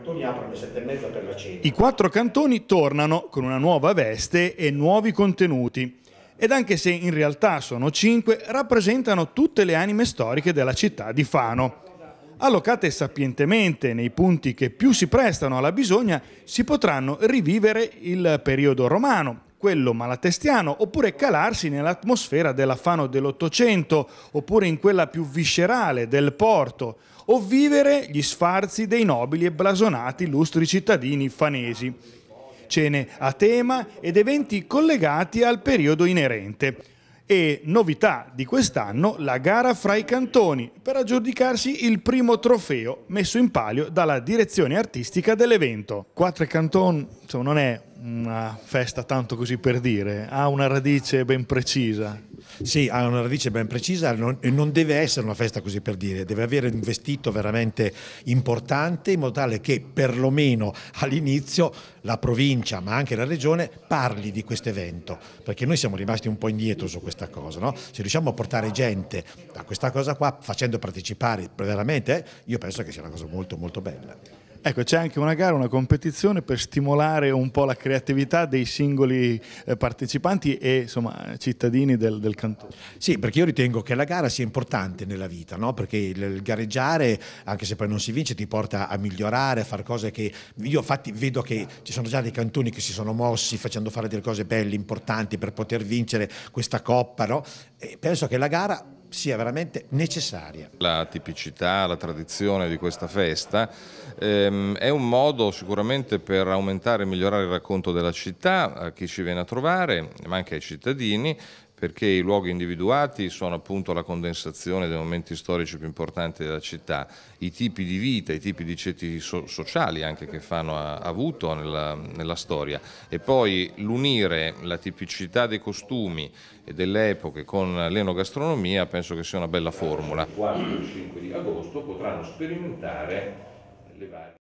cantoni aprono alle sette e mezza per la cena. I quattro cantoni tornano con una nuova veste e nuovi contenuti. Ed anche se in realtà sono cinque, rappresentano tutte le anime storiche della città di Fano. Allocate sapientemente nei punti che più si prestano alla bisogna, si potranno rivivere il periodo romano, quello malatestiano, oppure calarsi nell'atmosfera della Fano dell'Ottocento, oppure in quella più viscerale del porto, o vivere gli sfarzi dei nobili e blasonati illustri cittadini fanesi. Cene a tema ed eventi collegati al periodo inerente e novità di quest'anno la gara fra i cantoni per aggiudicarsi il primo trofeo messo in palio dalla direzione artistica dell'evento. Quattro Canton cioè, non è una festa tanto così per dire, ha una radice ben precisa. Sì, ha una radice ben precisa non, non deve essere una festa così per dire, deve avere un vestito veramente importante in modo tale che perlomeno all'inizio la provincia ma anche la regione parli di questo evento, perché noi siamo rimasti un po' indietro su questa cosa, no? se riusciamo a portare gente a questa cosa qua facendo partecipare veramente, eh, io penso che sia una cosa molto molto bella. Ecco, c'è anche una gara, una competizione per stimolare un po' la creatività dei singoli eh, partecipanti e insomma, cittadini del, del cantone. Sì, perché io ritengo che la gara sia importante nella vita, no? perché il, il, gareggiare, anche se poi non si vince, ti porta a migliorare, a fare cose che... Io infatti vedo che ci sono già dei cantoni che si sono mossi facendo fare delle cose belle, importanti per poter vincere questa coppa. No? penso che la gara sia veramente necessaria. La tipicità, la tradizione di questa festa ehm, è un modo sicuramente per aumentare e migliorare il racconto della città a chi ci viene a trovare, ma anche ai cittadini, perché i luoghi individuati sono appunto la condensazione dei momenti storici più importanti della città, i tipi di vita, i tipi di ceti so sociali anche che fanno ha avuto nella, nella storia e poi l'unire la tipicità dei costumi e delle epoche con l'enogastronomia penso che sia una bella formula. Il 4 e il 5 di agosto potranno sperimentare le varie